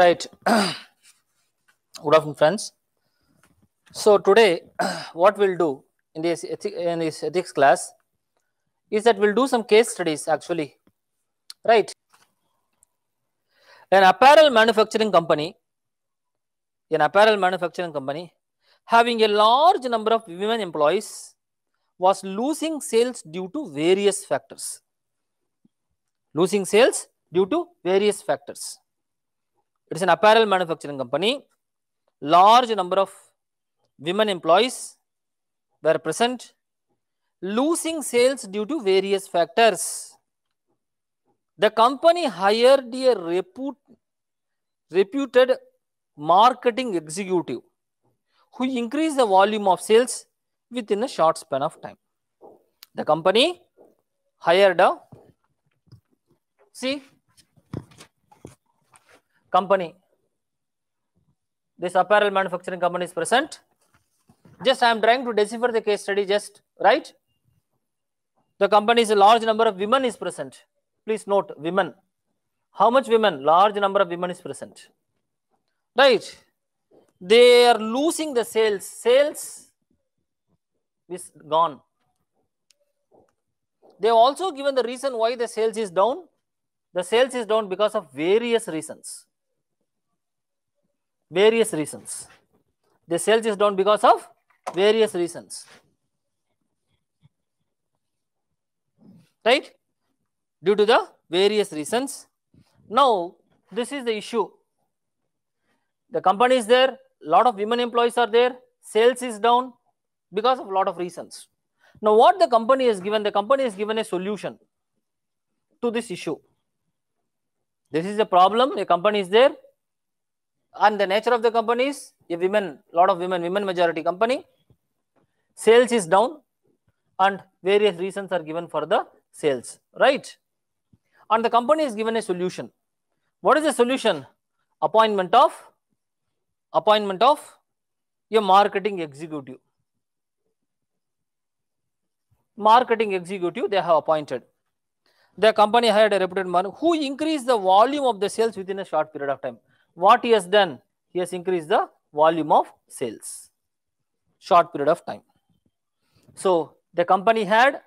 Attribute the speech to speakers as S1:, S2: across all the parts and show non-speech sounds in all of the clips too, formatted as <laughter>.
S1: Right. <coughs> Good afternoon, friends. So today, <coughs> what we'll do in this, in this ethics class is that we'll do some case studies actually. Right. An apparel manufacturing company, an apparel manufacturing company having a large number of women employees was losing sales due to various factors. Losing sales due to various factors. It is an apparel manufacturing company. Large number of women employees were present. Losing sales due to various factors. The company hired a reputed marketing executive who increased the volume of sales within a short span of time. The company hired a, see, company. This apparel manufacturing company is present. Just I am trying to decipher the case study, just right? The company is a large number of women is present. Please note women. How much women? Large number of women is present. Right? They are losing the sales. Sales is gone. They have also given the reason why the sales is down. The sales is down because of various reasons various reasons. The sales is down because of various reasons. Right? Due to the various reasons. Now, this is the issue. The company is there, lot of women employees are there, sales is down because of a lot of reasons. Now, what the company has given, the company has given a solution to this issue. This is a problem, a company is there, and the nature of the company is a women, lot of women, women majority company. Sales is down and various reasons are given for the sales, right? And the company is given a solution. What is the solution? Appointment of, appointment of a marketing executive. Marketing executive they have appointed. The company hired a reputed man who increased the volume of the sales within a short period of time what he has done? He has increased the volume of sales. Short period of time. So the company had,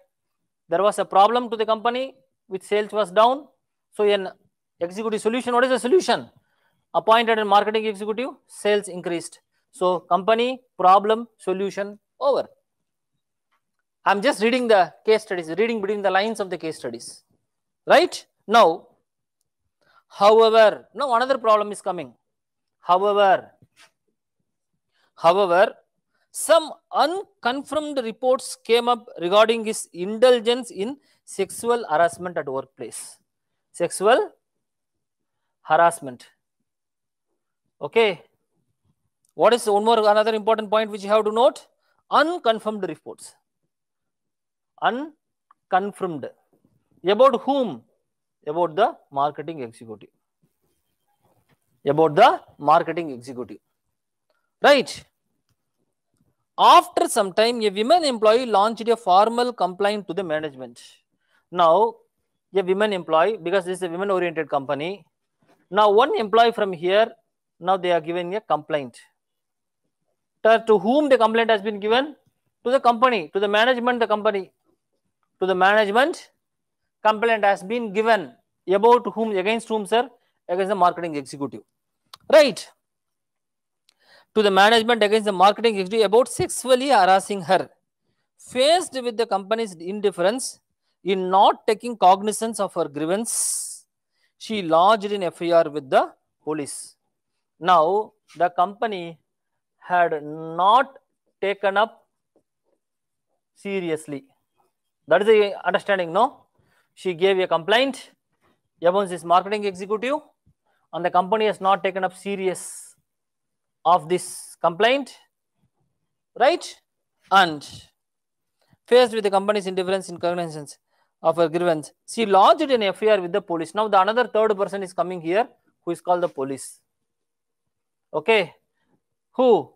S1: there was a problem to the company which sales was down. So an executive solution, what is the solution? Appointed a marketing executive, sales increased. So company, problem, solution, over. I'm just reading the case studies, reading between the lines of the case studies. Right? Now, However, now another problem is coming. However, however, some unconfirmed reports came up regarding his indulgence in sexual harassment at workplace. Sexual harassment. Okay. What is one more another important point which you have to note? Unconfirmed reports. Unconfirmed. About whom? about the marketing executive. About the marketing executive. Right. After some time, a women employee launched a formal complaint to the management. Now, a women employee, because this is a women oriented company, now one employee from here, now they are given a complaint. To whom the complaint has been given? To the company, to the management, the company, to the management, complaint has been given about whom against whom sir against the marketing executive right to the management against the marketing executive about sexually harassing her faced with the company's indifference in not taking cognizance of her grievance she lodged an fir with the police now the company had not taken up seriously that is the understanding no she gave a complaint Evans is marketing executive and the company has not taken up serious of this complaint, right? And faced with the company's indifference in cognizance of her grievance, she lodged an FIR with the police. Now the another third person is coming here who is called the police. Okay, who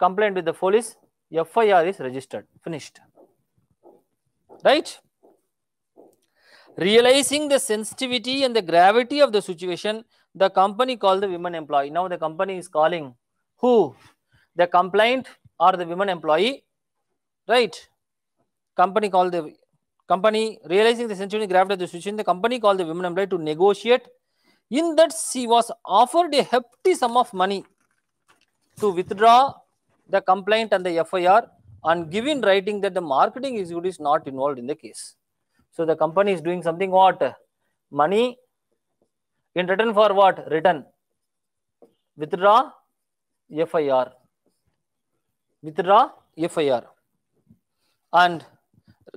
S1: complained with the police? FIR is registered, finished, right? Realizing the sensitivity and the gravity of the situation, the company called the women employee. Now the company is calling who? The complaint or the women employee, right? Company called the company, realizing the sensitivity and gravity of the situation, the company called the women employee to negotiate. In that, she was offered a hefty sum of money to withdraw the complaint and the FIR and given writing that the marketing executive is not involved in the case. So the company is doing something what? Money in return for what? Return. Withdraw FIR. Withdraw FIR. And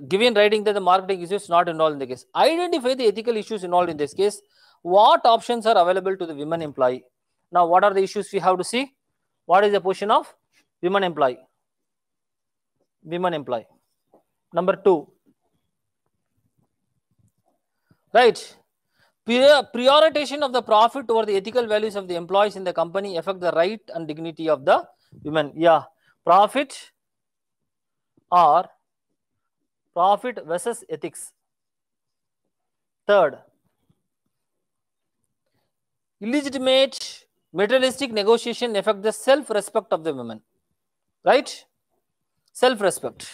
S1: given writing that the marketing issues not involved in the case. Identify the ethical issues involved in this case. What options are available to the women employee? Now, what are the issues we have to see? What is the position of women employee? Women employee. Number two, right prioritization of the profit over the ethical values of the employees in the company affect the right and dignity of the women yeah profit or profit versus ethics third illegitimate materialistic negotiation affect the self respect of the women right self respect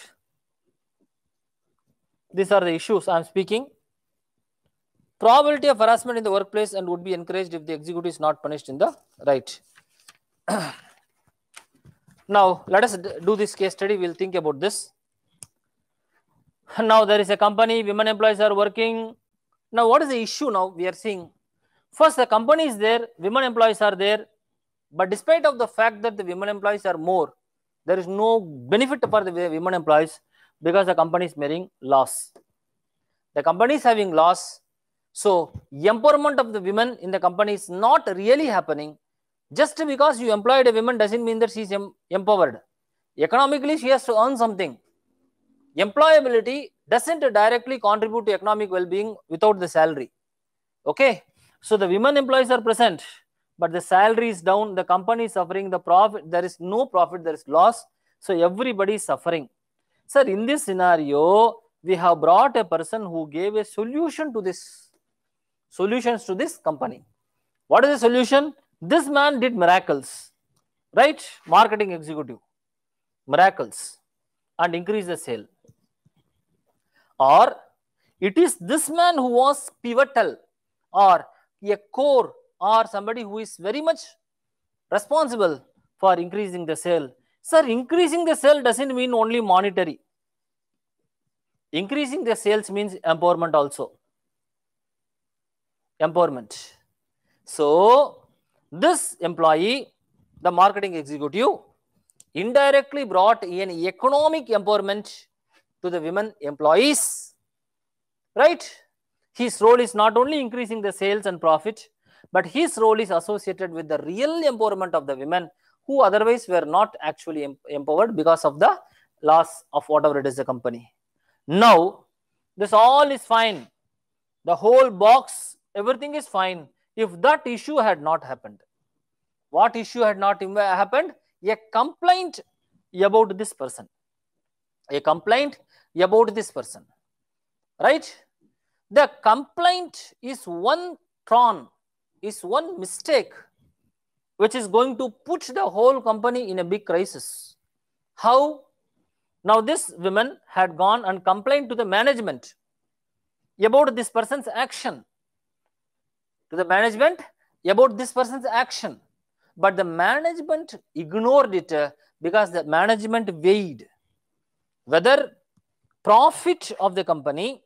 S1: these are the issues i am speaking probability of harassment in the workplace and would be encouraged if the executive is not punished in the right. <clears throat> now, let us do this case study. We'll think about this. Now, there is a company, women employees are working. Now, what is the issue now we are seeing? First, the company is there, women employees are there. But despite of the fact that the women employees are more, there is no benefit for the women employees because the company is making loss. The company is having loss so empowerment of the women in the company is not really happening. Just because you employed a woman doesn't mean that she is empowered. Economically, she has to earn something. Employability doesn't directly contribute to economic well-being without the salary. Okay. So the women employees are present, but the salary is down. The company is suffering. The profit, there is no profit, there is loss. So everybody is suffering. Sir, in this scenario, we have brought a person who gave a solution to this solutions to this company. What is the solution? This man did miracles, right? Marketing executive, miracles, and increase the sale. Or it is this man who was pivotal or a core or somebody who is very much responsible for increasing the sale. Sir, increasing the sale doesn't mean only monetary. Increasing the sales means empowerment also empowerment. So, this employee, the marketing executive, indirectly brought an economic empowerment to the women employees, right? His role is not only increasing the sales and profit, but his role is associated with the real empowerment of the women who otherwise were not actually empowered because of the loss of whatever it is the company. Now, this all is fine. The whole box everything is fine. If that issue had not happened, what issue had not happened? A complaint about this person. A complaint about this person. Right? The complaint is one tron, is one mistake which is going to put the whole company in a big crisis. How? Now, this woman had gone and complained to the management about this person's action to the management about this person's action. But the management ignored it uh, because the management weighed whether profit of the company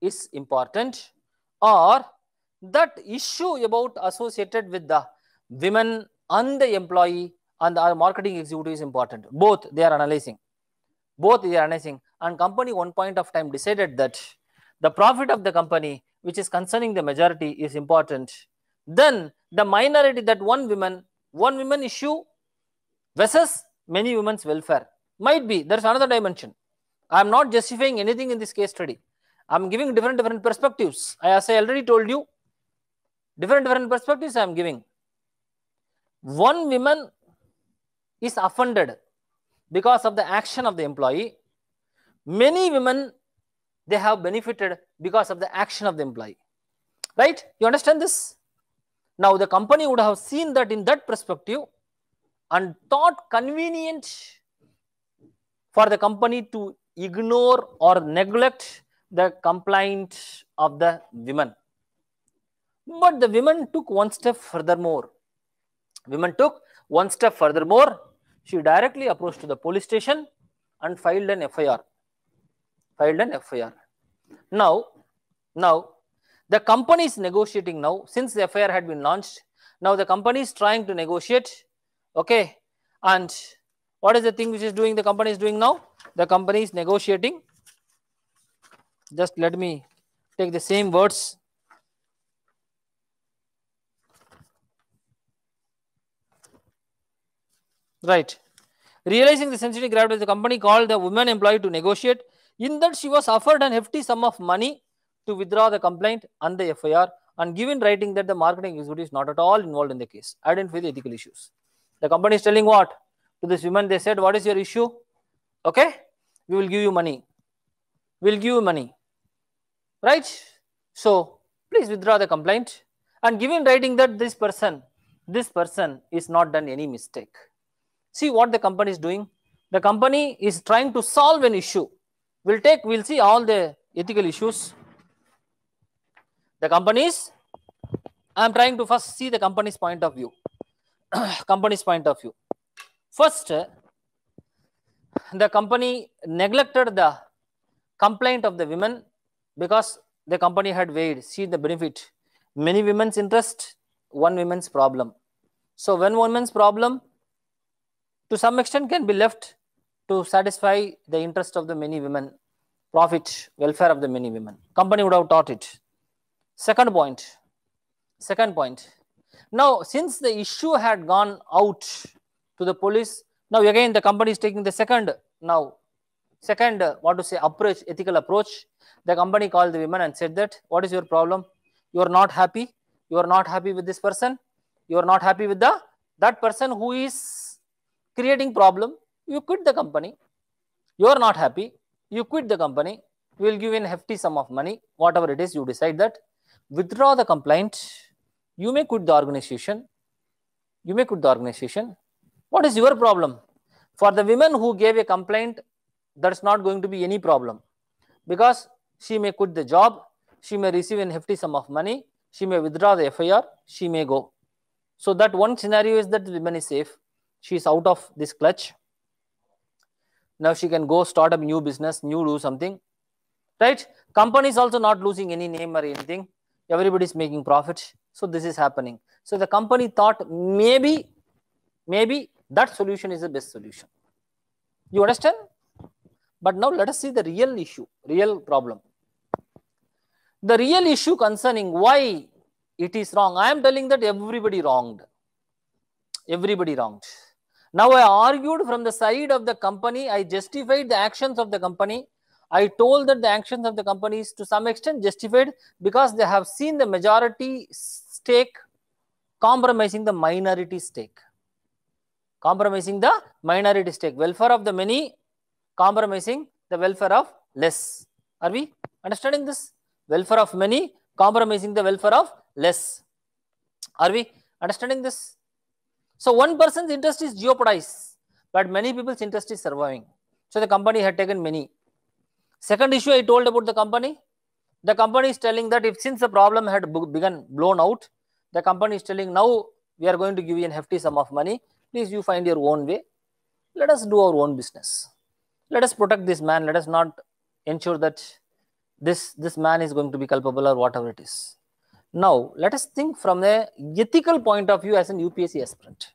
S1: is important or that issue about associated with the women and the employee and the marketing executive is important. Both they are analyzing. Both they are analyzing. And company one point of time decided that the profit of the company which is concerning the majority is important. Then the minority that one woman, one woman issue versus many women's welfare might be there's another dimension. I am not justifying anything in this case study. I am giving different different perspectives. As I already told you, different different perspectives I am giving. One woman is offended because of the action of the employee. Many women they have benefited because of the action of the employee. Right? You understand this? Now, the company would have seen that in that perspective and thought convenient for the company to ignore or neglect the complaint of the women. But the women took one step furthermore. Women took one step furthermore. She directly approached to the police station and filed an FIR. Filed an FIR. Now, now the company is negotiating now since the affair had been launched. Now the company is trying to negotiate. Okay. And what is the thing which is doing the company is doing now? The company is negotiating. Just let me take the same words. Right. Realizing the sensitive gravity, the company called the woman employee to negotiate in that, she was offered an hefty sum of money to withdraw the complaint and the FIR and given writing that the marketing executive is not at all involved in the case. Identify the ethical issues. The company is telling what? To this woman, they said, What is your issue? Okay, we will give you money. We'll give you money. Right? So please withdraw the complaint and given writing that this person, this person is not done any mistake. See what the company is doing. The company is trying to solve an issue we'll take we'll see all the ethical issues the companies i'm trying to first see the company's point of view <clears throat> company's point of view first the company neglected the complaint of the women because the company had weighed see the benefit many women's interest one women's problem so when women's problem to some extent can be left to satisfy the interest of the many women, profit, welfare of the many women. Company would have taught it. Second point, second point. Now, since the issue had gone out to the police, now again the company is taking the second, now, second, what to say, approach, ethical approach. The company called the women and said that, what is your problem? You are not happy. You are not happy with this person. You are not happy with the that person who is creating problem you quit the company you are not happy you quit the company we will give you a hefty sum of money whatever it is you decide that withdraw the complaint you may quit the organization you may quit the organization what is your problem for the women who gave a complaint that's not going to be any problem because she may quit the job she may receive a hefty sum of money she may withdraw the fir she may go so that one scenario is that the woman is safe she is out of this clutch now she can go start a new business, new do something, right? Company is also not losing any name or anything. Everybody is making profit. So this is happening. So the company thought maybe, maybe that solution is the best solution. You understand? But now let us see the real issue, real problem. The real issue concerning why it is wrong. I am telling that everybody wronged. Everybody wronged. Now I argued from the side of the company, I justified the actions of the company. I told that the actions of the company is to some extent justified because they have seen the majority stake compromising the minority stake. Compromising the minority stake. Welfare of the many compromising the welfare of less. Are we understanding this? Welfare of many compromising the welfare of less. Are we understanding this? So one person's interest is jeopardized, but many people's interest is surviving. So the company had taken many. Second issue I told about the company. The company is telling that if since the problem had begun blown out, the company is telling now we are going to give you a hefty sum of money. Please you find your own way. Let us do our own business. Let us protect this man. Let us not ensure that this, this man is going to be culpable or whatever it is. Now, let us think from the ethical point of view as an UPSC aspirant.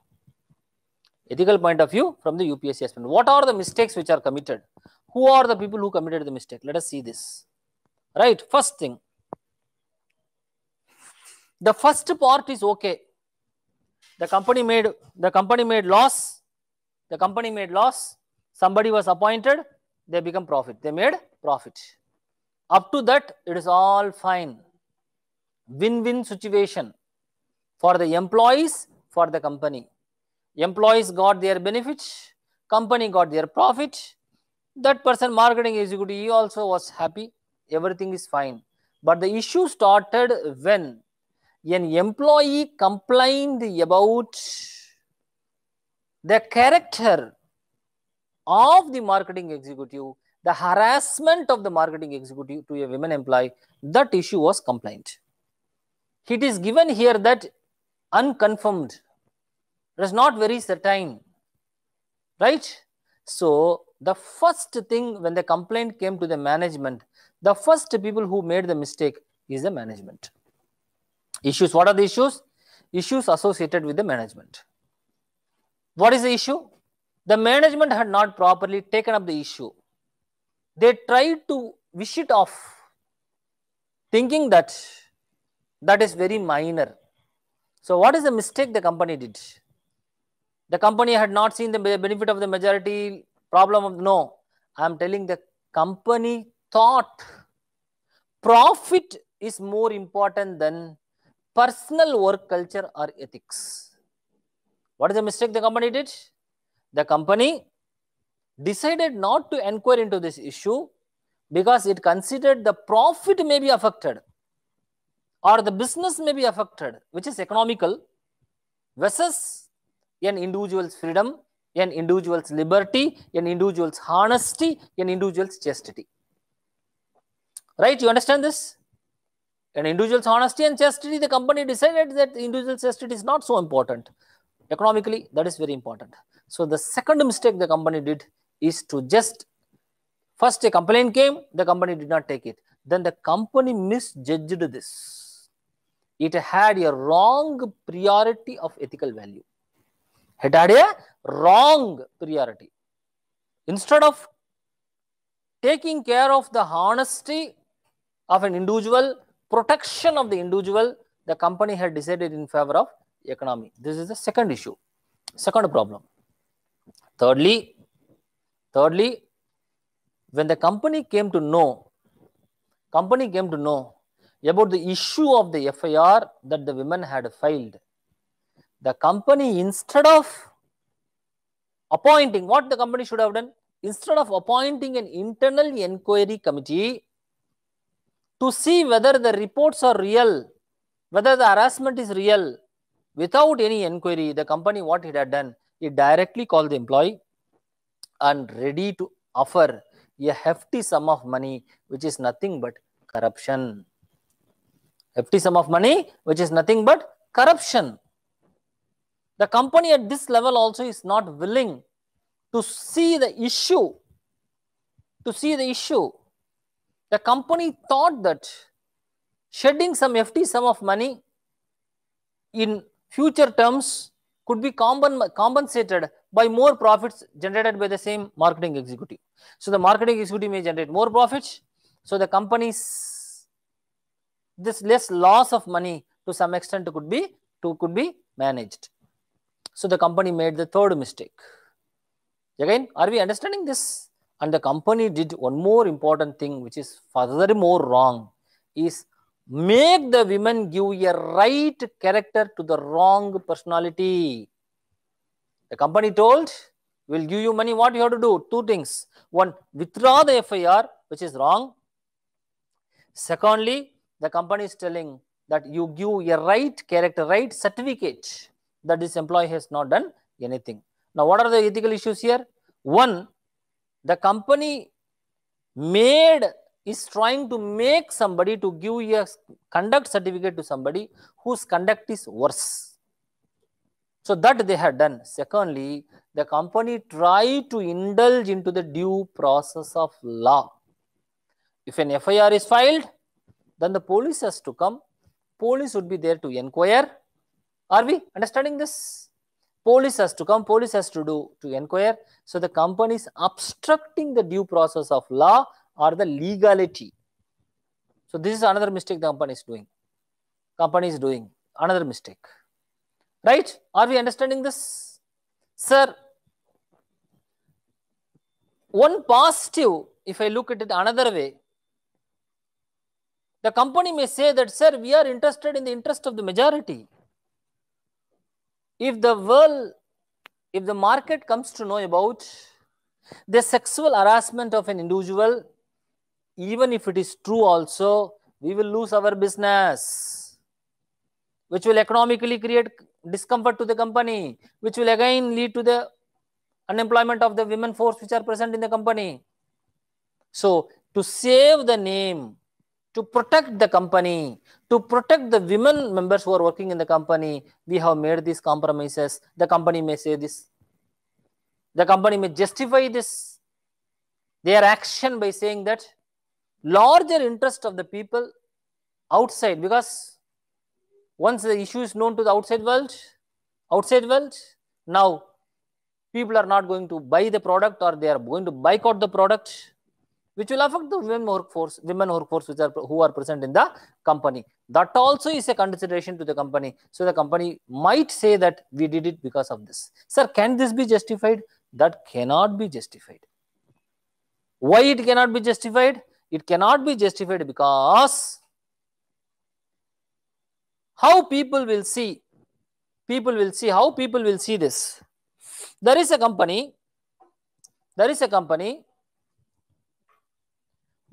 S1: Ethical point of view from the UPSC aspirant. What are the mistakes which are committed? Who are the people who committed the mistake? Let us see this. Right. First thing. The first part is okay. The company made the company made loss. The company made loss. Somebody was appointed. They become profit. They made profit. Up to that, it is all fine win-win situation for the employees, for the company. Employees got their benefits, company got their profit. That person, marketing executive, he also was happy. Everything is fine. But the issue started when an employee complained about the character of the marketing executive, the harassment of the marketing executive to a women employee, that issue was complaint. It is given here that unconfirmed. It is not very certain. Right? So, the first thing when the complaint came to the management, the first people who made the mistake is the management. Issues, what are the issues? Issues associated with the management. What is the issue? The management had not properly taken up the issue. They tried to wish it off, thinking that that is very minor. So what is the mistake the company did? The company had not seen the benefit of the majority problem of no. I am telling the company thought profit is more important than personal work culture or ethics. What is the mistake the company did? The company decided not to inquire into this issue because it considered the profit may be affected or the business may be affected, which is economical, versus an individual's freedom, an individual's liberty, an individual's honesty, an individual's chastity. Right? You understand this? An individual's honesty and chastity, the company decided that the individual's chastity is not so important. Economically, that is very important. So, the second mistake the company did is to just first a complaint came, the company did not take it. Then the company misjudged this it had a wrong priority of ethical value. It had a wrong priority. Instead of taking care of the honesty of an individual, protection of the individual, the company had decided in favor of economy. This is the second issue, second problem. Thirdly, thirdly, when the company came to know, company came to know about the issue of the FIR that the women had filed. The company, instead of appointing, what the company should have done? Instead of appointing an internal inquiry committee to see whether the reports are real, whether the harassment is real, without any inquiry, the company, what it had done, it directly called the employee and ready to offer a hefty sum of money, which is nothing but corruption. FT sum of money, which is nothing but corruption. The company at this level also is not willing to see the issue. To see the issue. The company thought that shedding some FT sum of money in future terms could be compensated by more profits generated by the same marketing executive. So the marketing executive may generate more profits. So the company's this less loss of money to some extent could be to could be managed. So the company made the third mistake. Again, are we understanding this? And the company did one more important thing, which is further more wrong, is make the women give a right character to the wrong personality. The company told, we'll give you money. What you have to do? Two things. One, withdraw the FIR, which is wrong. Secondly, the company is telling that you give a right character, right certificate that this employee has not done anything. Now, what are the ethical issues here? One, the company made is trying to make somebody to give a conduct certificate to somebody whose conduct is worse. So that they had done. Secondly, the company tried to indulge into the due process of law. If an FIR is filed, then the police has to come. Police would be there to inquire. Are we understanding this? Police has to come, police has to do to inquire. So the company is obstructing the due process of law or the legality. So this is another mistake the company is doing. Company is doing another mistake. Right? Are we understanding this? Sir, one positive, if I look at it another way, the company may say that, sir, we are interested in the interest of the majority. If the world, if the market comes to know about the sexual harassment of an individual, even if it is true also, we will lose our business, which will economically create discomfort to the company, which will again lead to the unemployment of the women force which are present in the company. So, to save the name to protect the company, to protect the women members who are working in the company, we have made these compromises. The company may say this. The company may justify this, their action by saying that larger interest of the people outside, because once the issue is known to the outside world, outside world, now people are not going to buy the product or they are going to boycott the product which will affect the women workforce, women workforce which are who are present in the company. That also is a consideration to the company. So the company might say that we did it because of this. Sir, can this be justified? That cannot be justified. Why it cannot be justified? It cannot be justified because how people will see, people will see, how people will see this. There is a company, there is a company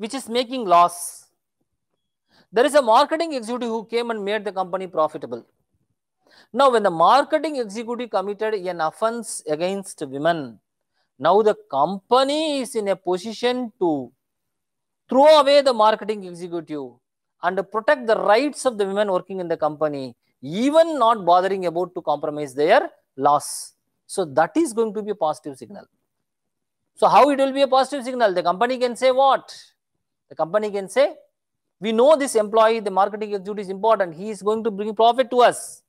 S1: which is making loss. There is a marketing executive who came and made the company profitable. Now, when the marketing executive committed an offense against women, now the company is in a position to throw away the marketing executive and protect the rights of the women working in the company, even not bothering about to compromise their loss. So that is going to be a positive signal. So how it will be a positive signal? The company can say what? The company can say, we know this employee, the marketing duty is important. He is going to bring profit to us.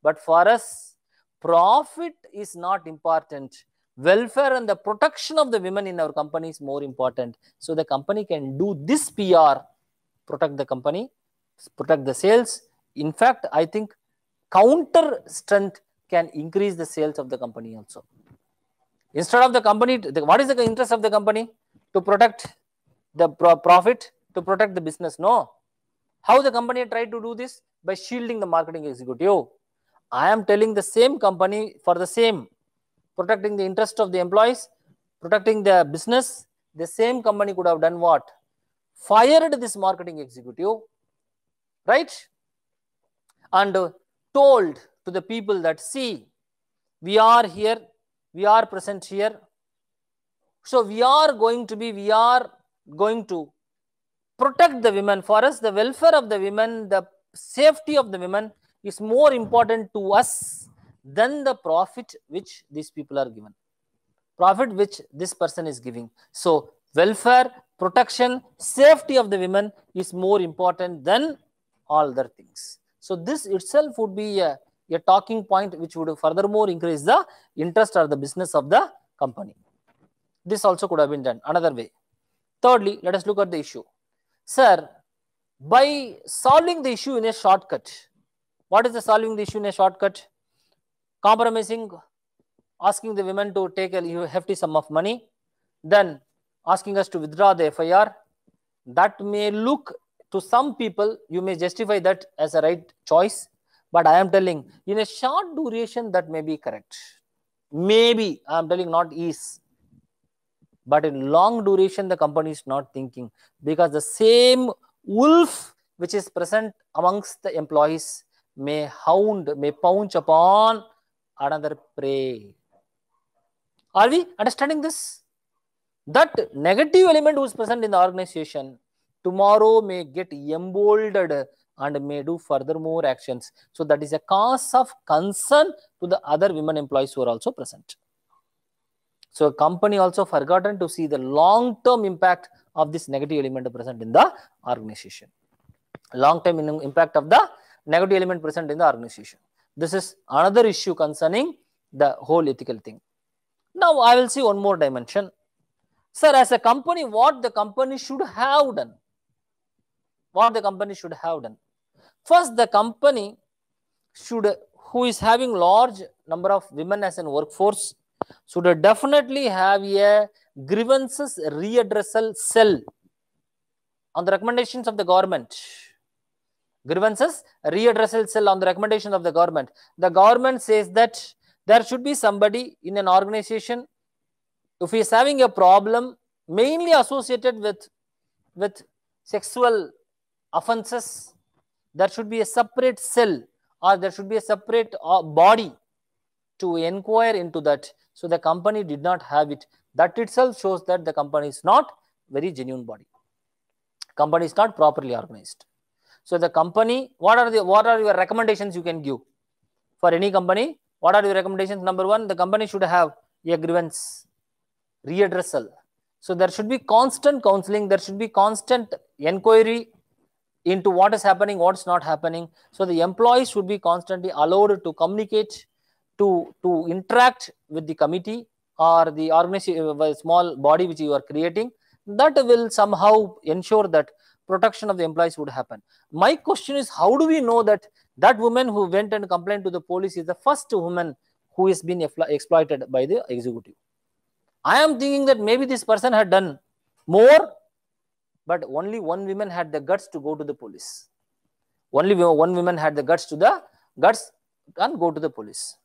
S1: But for us, profit is not important. Welfare and the protection of the women in our company is more important. So the company can do this PR, protect the company, protect the sales. In fact, I think counter strength can increase the sales of the company also. Instead of the company, what is the interest of the company? To protect the pro profit to protect the business. No. How the company tried to do this? By shielding the marketing executive. I am telling the same company for the same, protecting the interest of the employees, protecting the business. The same company could have done what? Fired this marketing executive, right? And told to the people that, see, we are here, we are present here. So we are going to be, we are going to protect the women. For us, the welfare of the women, the safety of the women is more important to us than the profit which these people are given. Profit which this person is giving. So, welfare, protection, safety of the women is more important than all other things. So, this itself would be a, a talking point which would furthermore increase the interest or the business of the company. This also could have been done another way. Thirdly, let us look at the issue. Sir, by solving the issue in a shortcut, what is the solving the issue in a shortcut? Compromising, asking the women to take a hefty sum of money, then asking us to withdraw the FIR. That may look to some people, you may justify that as a right choice, but I am telling in a short duration that may be correct. Maybe I am telling not is but in long duration, the company is not thinking because the same wolf which is present amongst the employees may hound, may pounce upon another prey. Are we understanding this? That negative element who is present in the organization tomorrow may get emboldened and may do further more actions. So that is a cause of concern to the other women employees who are also present. So a company also forgotten to see the long-term impact of this negative element present in the organization. Long-term impact of the negative element present in the organization. This is another issue concerning the whole ethical thing. Now I will see one more dimension. Sir, as a company, what the company should have done? What the company should have done? First, the company should, who is having large number of women as a workforce, should definitely have a grievances readdressal cell on the recommendations of the government. Grievances readdressal cell on the recommendation of the government. The government says that there should be somebody in an organization if he is having a problem mainly associated with, with sexual offenses, there should be a separate cell or there should be a separate uh, body to inquire into that so the company did not have it. That itself shows that the company is not very genuine body. Company is not properly organized. So the company, what are the what are your recommendations you can give for any company? What are your recommendations? Number one, the company should have a grievance readdressal. So there should be constant counseling. There should be constant inquiry into what is happening, what's not happening. So the employees should be constantly allowed to communicate to, to interact with the committee or the organization, uh, small body which you are creating, that will somehow ensure that protection of the employees would happen. My question is, how do we know that that woman who went and complained to the police is the first woman who has been exploited by the executive? I am thinking that maybe this person had done more, but only one woman had the guts to go to the police. Only one woman had the guts to the guts and go to the police.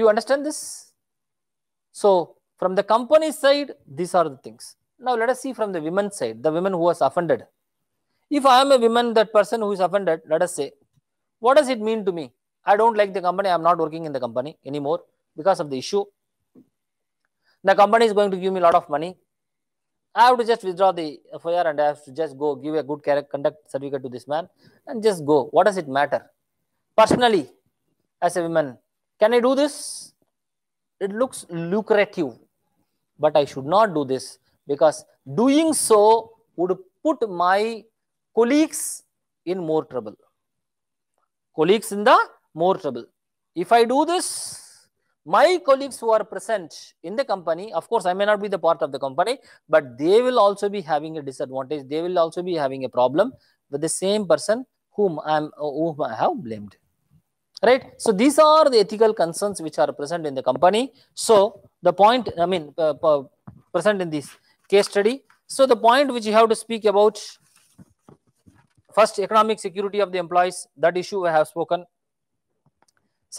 S1: You understand this? So from the company side, these are the things. Now let us see from the women's side, the women who was offended. If I am a woman, that person who is offended, let us say, what does it mean to me? I don't like the company. I'm not working in the company anymore because of the issue. The company is going to give me a lot of money. I have to just withdraw the FIR and I have to just go give a good conduct certificate to this man and just go. What does it matter? Personally, as a woman, can I do this? It looks lucrative, but I should not do this because doing so would put my colleagues in more trouble. Colleagues in the more trouble. If I do this, my colleagues who are present in the company, of course, I may not be the part of the company, but they will also be having a disadvantage. They will also be having a problem with the same person whom, I'm, whom I have blamed right so these are the ethical concerns which are present in the company so the point i mean uh, uh, present in this case study so the point which you have to speak about first economic security of the employees that issue i have spoken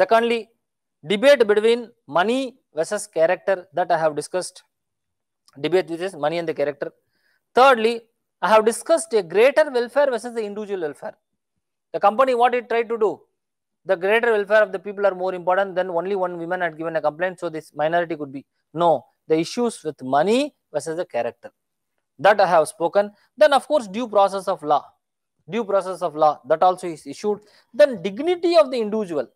S1: secondly debate between money versus character that i have discussed debate which is money and the character thirdly i have discussed a greater welfare versus the individual welfare the company what it tried to do the greater welfare of the people are more important than only one woman had given a complaint so this minority could be no the issues with money versus the character that i have spoken then of course due process of law due process of law that also is issued then dignity of the individual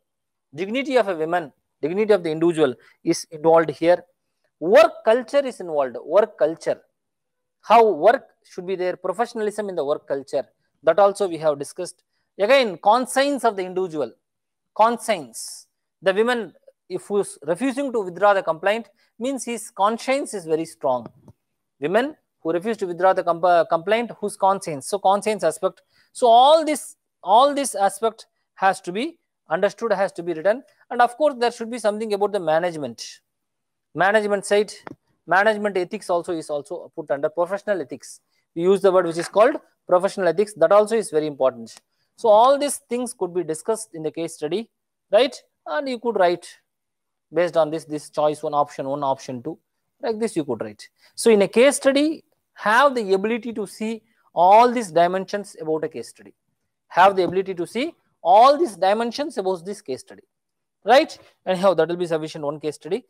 S1: dignity of a woman dignity of the individual is involved here work culture is involved work culture how work should be there professionalism in the work culture that also we have discussed again conscience of the individual conscience. The woman if who is refusing to withdraw the complaint means his conscience is very strong. Women who refuse to withdraw the comp uh, complaint, whose conscience? So conscience aspect. So all this, all this aspect has to be understood, has to be written, and of course there should be something about the management. Management side, management ethics also is also put under professional ethics. We use the word which is called professional ethics. That also is very important. So all these things could be discussed in the case study, right? And you could write based on this, this choice one, option one, option two, like this you could write. So in a case study, have the ability to see all these dimensions about a case study. Have the ability to see all these dimensions about this case study, right? And how that will be sufficient one case study.